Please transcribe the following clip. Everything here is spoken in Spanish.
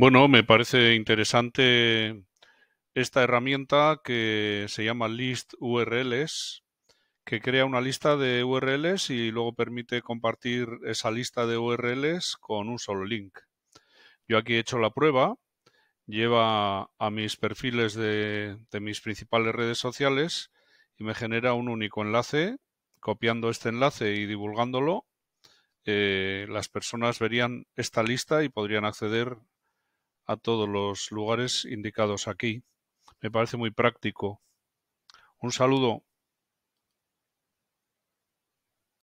Bueno, me parece interesante esta herramienta que se llama List URLs, que crea una lista de URLs y luego permite compartir esa lista de URLs con un solo link. Yo aquí he hecho la prueba, lleva a mis perfiles de, mis principales redes sociales y me genera un único enlace. Copiando este enlace y divulgándolo, eh, las personas verían esta lista y podrían acceder a todos los lugares indicados aquí. Me parece muy práctico. Un saludo.